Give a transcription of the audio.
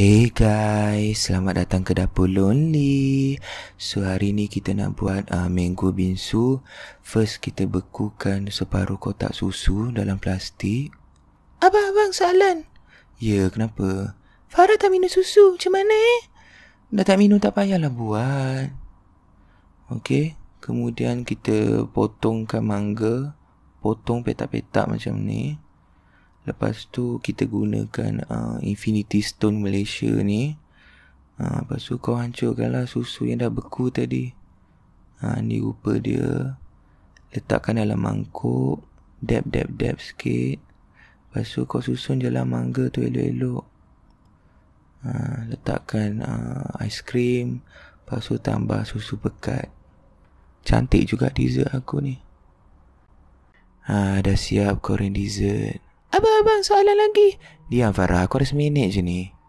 Hey guys, selamat datang ke Dapur Lonely So hari ni kita nak buat uh, mango bingsu First kita bekukan separuh kotak susu dalam plastik Abang-abang soalan Ya, kenapa? Farah tak minum susu, macam mana eh? Dah tak minum tak payahlah buat Okay, kemudian kita potongkan mangga Potong petak-petak macam ni Lepas tu kita gunakan uh, Infinity Stone Malaysia ni uh, Lepas tu kau hancurkanlah susu yang dah beku tadi uh, Ni rupa dia Letakkan dalam mangkuk Dab dab dab sikit Lepas tu kau susun je lah mangga tu elok-elok uh, Letakkan uh, ais krim Lepas tu tambah susu pekat Cantik juga dessert aku ni uh, Dah siap korean dessert abang, abang, soalan lagi. Diam Farah, aku ada seminit je